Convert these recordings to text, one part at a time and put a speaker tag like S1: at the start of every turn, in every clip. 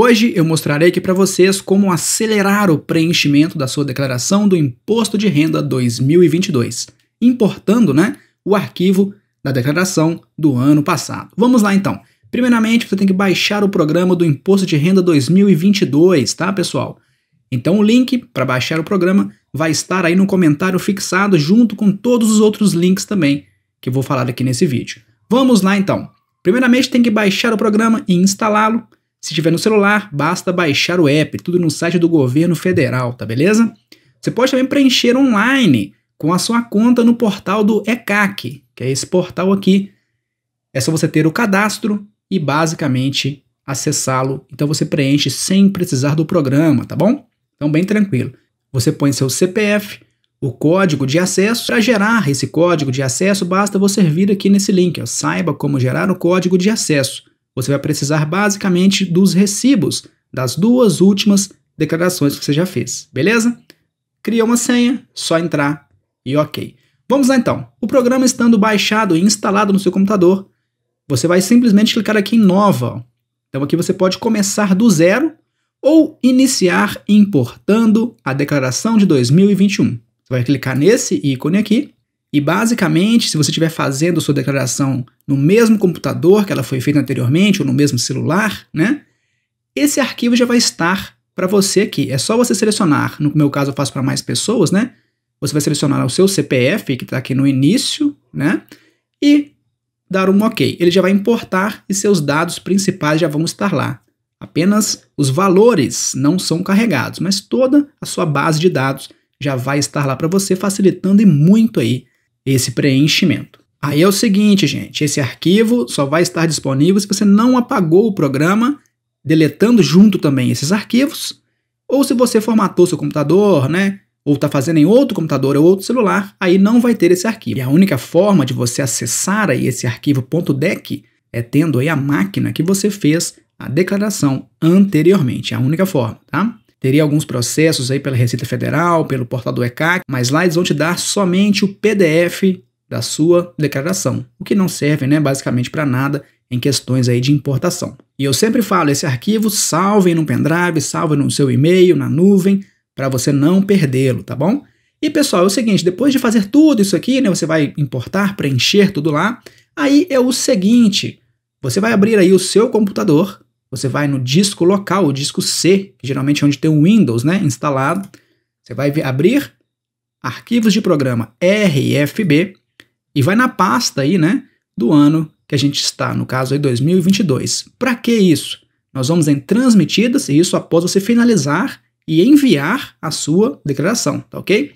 S1: Hoje eu mostrarei aqui para vocês como acelerar o preenchimento da sua declaração do Imposto de Renda 2022, importando né, o arquivo da declaração do ano passado. Vamos lá então. Primeiramente, você tem que baixar o programa do Imposto de Renda 2022, tá, pessoal? Então o link para baixar o programa vai estar aí no comentário fixado junto com todos os outros links também que eu vou falar aqui nesse vídeo. Vamos lá então. Primeiramente, tem que baixar o programa e instalá-lo. Se tiver no celular, basta baixar o app, tudo no site do governo federal, tá beleza? Você pode também preencher online com a sua conta no portal do ECAC, que é esse portal aqui. É só você ter o cadastro e basicamente acessá-lo. Então você preenche sem precisar do programa, tá bom? Então bem tranquilo. Você põe seu CPF, o código de acesso. Para gerar esse código de acesso, basta você vir aqui nesse link, ó, saiba como gerar o código de acesso você vai precisar basicamente dos recibos das duas últimas declarações que você já fez, beleza? Cria uma senha, só entrar e ok. Vamos lá então. O programa estando baixado e instalado no seu computador, você vai simplesmente clicar aqui em Nova. Então aqui você pode começar do zero ou iniciar importando a declaração de 2021. Você vai clicar nesse ícone aqui e basicamente, se você estiver fazendo sua declaração no mesmo computador que ela foi feita anteriormente ou no mesmo celular, né? Esse arquivo já vai estar para você aqui. É só você selecionar, no meu caso eu faço para mais pessoas, né? Você vai selecionar o seu CPF, que está aqui no início, né? E dar um OK. Ele já vai importar e seus dados principais já vão estar lá. Apenas os valores não são carregados, mas toda a sua base de dados já vai estar lá para você, facilitando e muito aí esse preenchimento. Aí é o seguinte, gente, esse arquivo só vai estar disponível se você não apagou o programa, deletando junto também esses arquivos, ou se você formatou seu computador, né, ou está fazendo em outro computador ou outro celular, aí não vai ter esse arquivo. E a única forma de você acessar aí esse arquivo .dec é tendo aí a máquina que você fez a declaração anteriormente, é a única forma, tá? teria alguns processos aí pela Receita Federal, pelo portal do ECAC, mas lá eles vão te dar somente o PDF da sua declaração, o que não serve, né, basicamente para nada em questões aí de importação. E eu sempre falo, esse arquivo salve no pendrive, salve no seu e-mail, na nuvem, para você não perdê-lo, tá bom? E pessoal, é o seguinte, depois de fazer tudo isso aqui, né, você vai importar, preencher tudo lá, aí é o seguinte, você vai abrir aí o seu computador, você vai no disco local, o disco C, que geralmente é onde tem o Windows né, instalado. Você vai abrir arquivos de programa RFB e vai na pasta aí, né, do ano que a gente está, no caso aí 2022. Para que isso? Nós vamos em transmitidas e isso após você finalizar e enviar a sua declaração, tá ok?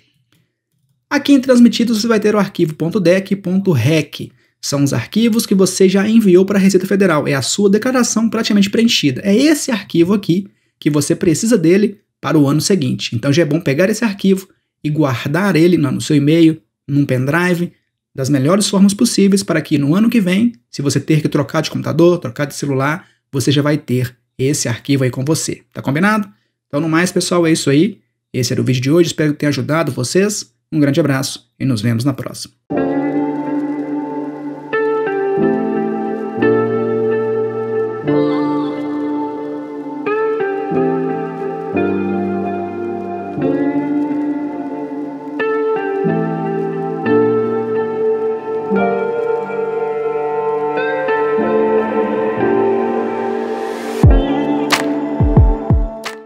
S1: Aqui em transmitidas você vai ter o arquivo .dec.rec. São os arquivos que você já enviou para a Receita Federal, é a sua declaração praticamente preenchida. É esse arquivo aqui que você precisa dele para o ano seguinte. Então já é bom pegar esse arquivo e guardar ele no seu e-mail, num pendrive, das melhores formas possíveis para que no ano que vem, se você ter que trocar de computador, trocar de celular, você já vai ter esse arquivo aí com você. Tá combinado? Então, no mais, pessoal, é isso aí. Esse era o vídeo de hoje. Espero que tenha ajudado vocês. Um grande abraço e nos vemos na próxima.